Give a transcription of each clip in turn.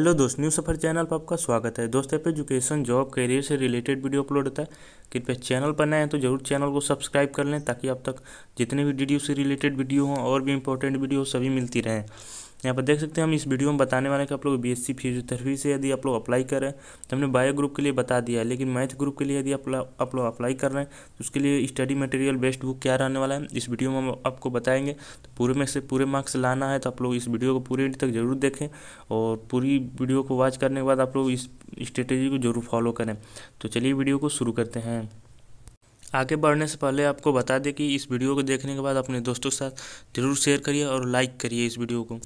hello दोस्त new सफर channel पर आपका स्वागत है दोस्त यहाँ पे एजुकेशन जॉब करियर से रिलेटेड वीडियो अपलोड होता है कृपया चैनल पर नए हैं तो जरूर चैनल को सब्सक्राइब कर लें ताकि आप तक जितने भी वीडियो से रिलेटेड वीडियो हों और भी इंपॉर्टेंट वीडियो सभी मिलती रहें यहाँ पर देख सकते हैं हम इस वीडियो में बताने वाले कि आप लोग बीएससी फिजियोथेरेपी से यदि आप लोग अप्लाई करें तो हमने बायो ग्रुप के लिए बता दिया है लेकिन मैथ ग्रुप के लिए यदि आप लोग अप्लाई कर रहे हैं तो उसके लिए स्टडी मटेरियल बेस्ड बुक क्या रहने वाला है इस वीडियो में हम आपको बताएंगे तो पूरे में से पूरे मार्क्स लाना है तो आप लोग इस वीडियो को पूरे एंड तक जरूर देखें और पूरी वीडियो को वॉच करने के बाद आप लोग इस स्ट्रेटेजी को जरूर फॉलो करें तो चलिए वीडियो को शुरू करते हैं हैं आगे बढ़ने से पहले आपको बता दें कि इस वीडियो को देखने के बाद अपने दोस्तों के साथ ज़रूर शेयर करिए और लाइक करिए इस वीडियो को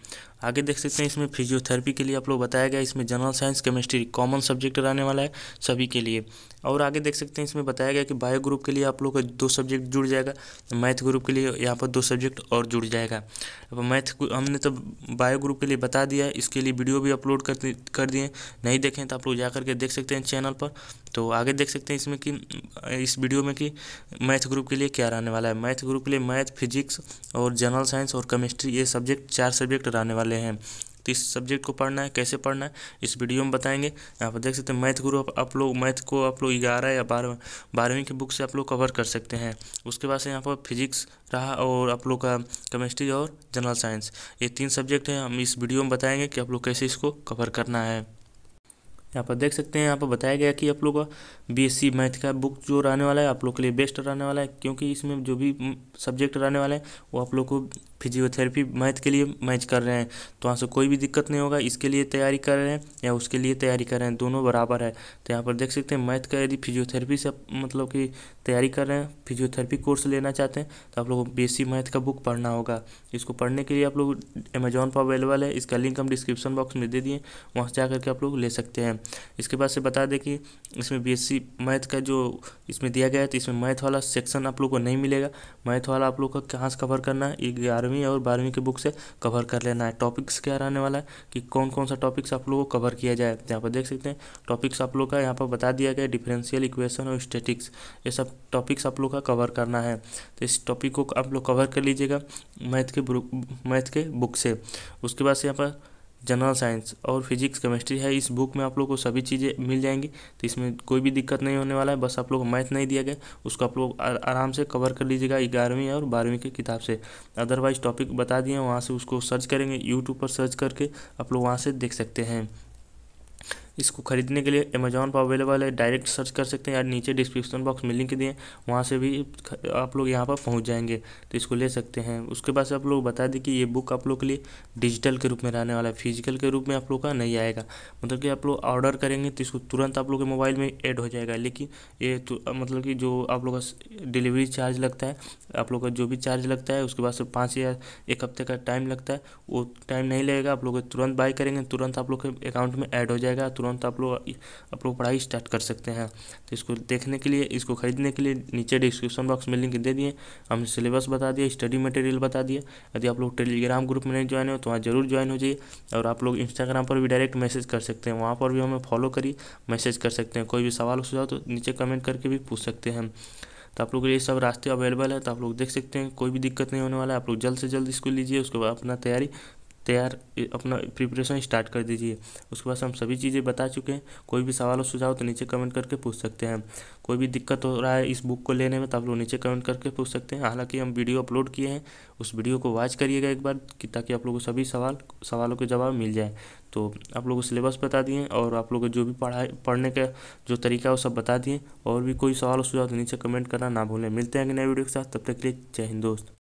आगे देख सकते हैं इसमें फिजियोथेरेपी के लिए आप लोग बताया गया इसमें general science chemistry common subject रहने वाला है सभी के लिए और आगे देख सकते हैं इसमें बताया गया कि बायो ग्रुप के लिए आप लोग का दो सब्जेक्ट जुड़ जाएगा मैथ ग्रुप के लिए यहाँ पर दो सब्जेक्ट और जुड़ जाएगा अब मैथ हमने तो बायो ग्रुप के लिए बता दिया है इसके लिए वीडियो भी अपलोड कर कर दिए नहीं देखें तो आप लोग जा करके देख सकते हैं चैनल पर तो आगे देख सकते हैं इसमें कि इस वीडियो में कि मैथ ग्रुप के लिए क्या रहने वाला है मैथ ग्रुप के लिए मैथ फिजिक्स और जनरल साइंस और केमिस्ट्री ये सब्जेक्ट चार सब्जेक्ट रहने वाले हैं तो इस सब्जेक्ट को पढ़ना है कैसे पढ़ना है इस वीडियो में बताएंगे यहाँ पर देख सकते हैं मैथ ग्रुप आप लोग मैथ को आप लोग ग्यारह या बारह बारहवीं की बुक से आप लोग कवर कर सकते हैं उसके बाद से यहाँ पर फिजिक्स रहा और आप लोग का केमिस्ट्री और जनरल साइंस ये तीन सब्जेक्ट हैं हम इस वीडियो में बताएंगे कि आप लोग कैसे इसको कवर करना है यहाँ पर देख सकते हैं यहाँ पर बताया गया कि आप लोग का बीएससी मैथ का बुक जो रहने वाला है आप लोग के लिए बेस्ट रहने वाला है क्योंकि इसमें जो भी सब्जेक्ट रहने वाला है वो आप लोग को फिजियोथेरेपी मैथ के लिए मैच कर रहे हैं तो वहाँ से कोई भी दिक्कत नहीं होगा इसके लिए तैयारी कर रहे हैं या उसके लिए तैयारी कर रहे हैं दोनों बराबर है तो यहाँ पर देख सकते हैं मैथ का यदि फिजियोथेरेपी से मतलब कि तैयारी कर रहे हैं फिजियोथेरेपी कोर्स लेना चाहते हैं तो आप लोगों को बेसिक मैथ का बुक पढ़ना होगा इसको पढ़ने के लिए आप लोग अमेजोन पर अवेलेबल है इसका लिंक हम डिस्क्रिप्शन बॉक्स में दे दिए वहाँ से जा करके आप लोग ले सकते हैं इसके बाद से बता दें कि इसमें बी मैथ का जो इसमें दिया गया है तो इसमें मैथ वाला सेक्शन आप लोग को नहीं मिलेगा मैथ वाला आप लोग का कहाँ से कवर करना है ये ग्यारह ग्यारहवीं और बारहवीं की बुक से कवर कर लेना है टॉपिक्स क्या रहने वाला है कि कौन कौन सा टॉपिक्स आप लोगों को कवर किया जाए यहाँ पर देख सकते हैं टॉपिक्स आप लोग का यहाँ पर बता दिया गया डिफरेंशियल इक्वेशन और स्टेटिक्स ये सब टॉपिक्स आप लोग का कवर करना है तो इस टॉपिक को आप लोग कवर कर लीजिएगा मैथ के मैथ के बुक से उसके बाद से यहाँ पर जनरल साइंस और फिजिक्स केमिस्ट्री है इस बुक में आप लोग को सभी चीज़ें मिल जाएंगी तो इसमें कोई भी दिक्कत नहीं होने वाला है बस आप लोग मैथ नहीं दिया गया उसको आप लोग आराम से कवर कर लीजिएगा ग्यारहवीं और बारहवीं की किताब से अदरवाइज टॉपिक बता दिए वहाँ से उसको सर्च करेंगे यूट्यूब पर सर्च करके आप लोग वहाँ से देख सकते हैं इसको ख़रीदने के लिए अमेजोन पर अवेलेबल है डायरेक्ट सर्च कर सकते हैं या नीचे डिस्क्रिप्शन बॉक्स में लिंक दिए वहाँ से भी आप लोग यहाँ पर पहुँच जाएंगे तो इसको ले सकते हैं उसके बाद से आप लोग बता दें कि ये बुक आप लोग के लिए डिजिटल के रूप में रहने वाला है फिजिकल के रूप में आप लोग का नहीं आएगा मतलब कि आप लोग ऑर्डर करेंगे तो इसको तुरंत आप लोग के मोबाइल में एड हो जाएगा लेकिन ये मतलब कि जो आप लोग का डिलीवरी चार्ज लगता है आप लोग का जो भी चार्ज लगता है उसके बाद से पाँच या एक हफ्ते का टाइम लगता है वो टाइम नहीं लगेगा आप लोग तुरंत बाय करेंगे तुरंत आप लोग के अकाउंट में ऐड हो जाएगा तुरंत आप लोग आप लोग पढ़ाई स्टार्ट कर सकते हैं तो इसको देखने के लिए इसको खरीदने के लिए नीचे डिस्क्रिप्शन बॉक्स में लिंक दे दिए हमने सिलेबस बता दिया स्टडी मटेरियल बता दिया यदि आप लोग टेलीग्राम ग्रुप में नहीं ज्वाइन हो तो वहाँ जरूर ज्वाइन हो जाइए और आप लोग इंस्टाग्राम पर भी डायरेक्ट मैसेज कर सकते हैं वहाँ पर भी हमें फॉलो करिए मैसेज कर सकते हैं कोई भी सवाल सुझाव तो नीचे कमेंट करके भी पूछ सकते हैं तो आप लोग ये सब रास्ते अवेलेबल है तो आप लोग देख सकते हैं कोई भी दिक्कत नहीं होने वाला है आप लोग जल्द से जल्द इसको लीजिए उसके बाद अपना तैयारी तैयार अपना प्रिपरेशन स्टार्ट कर दीजिए उसके बाद हम सभी चीज़ें बता चुके हैं कोई भी सवाल और सुझाव तो नीचे कमेंट करके पूछ सकते हैं कोई भी दिक्कत हो रहा है इस बुक को लेने में तो आप लोग नीचे कमेंट करके पूछ सकते हैं हालांकि हम वीडियो अपलोड किए हैं उस वीडियो को वॉच करिएगा एक बार कि ताकि आप लोगों को सभी सवाल सवालों के जवाब मिल जाए तो आप लोगों को सिलेबस बता दिए और आप लोगों को जो भी पढ़ाई पढ़ने का जो तरीका है वो सब बता दिए और भी कोई सवाल और सुझाव तो नीचे कमेंट करना ना भूलें मिलते हैं नए वीडियो के साथ तब तक के लिए जय हिंद दोस्त